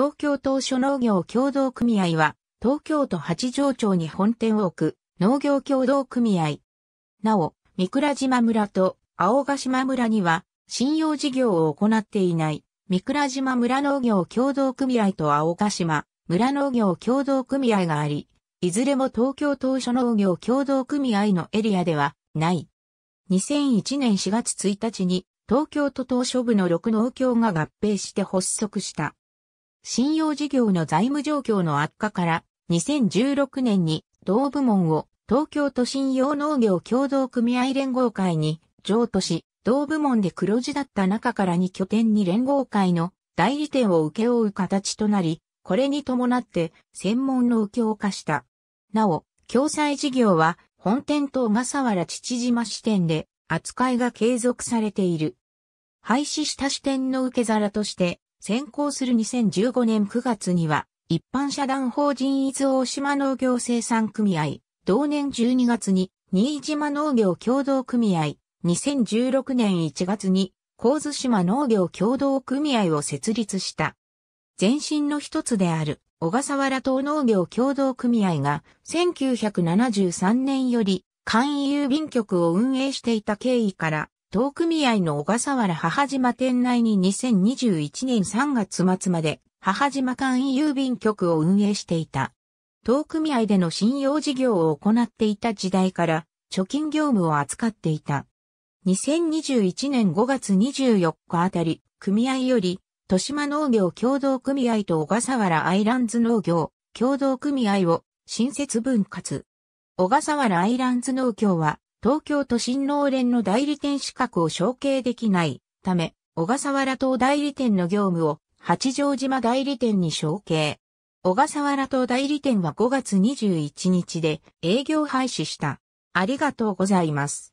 東京島初農業協同組合は、東京都八条町に本店を置く農業協同組合。なお、三倉島村と青ヶ島村には、信用事業を行っていない、三倉島村農業協同組合と青ヶ島村農業協同組合があり、いずれも東京島初農業協同組合のエリアではない。2001年4月1日に東京都島初部の6農協が合併して発足した。信用事業の財務状況の悪化から2016年に同部門を東京都信用農業協同組合連合会に譲渡し、同部門で黒字だった中から2拠点に連合会の代理店を請け負う形となり、これに伴って専門の受けを課した。なお、共済事業は本店と小笠原父島支店で扱いが継続されている。廃止した支店の受け皿として先行する2015年9月には、一般社団法人伊豆大島農業生産組合、同年12月に新島農業共同組合、2016年1月に神津島農業共同組合を設立した。前身の一つである小笠原島農業共同組合が1973年より簡易郵便局を運営していた経緯から同組合の小笠原母島店内に2021年3月末まで母島易郵便局を運営していた。同組合での信用事業を行っていた時代から貯金業務を扱っていた。2021年5月24日あたり、組合より、豊島農業共同組合と小笠原アイランズ農業共同組合を新設分割。小笠原アイランズ農協は東京都心農連の代理店資格を承継できないため、小笠原島代理店の業務を八丈島代理店に承継。小笠原島代理店は5月21日で営業廃止した。ありがとうございます。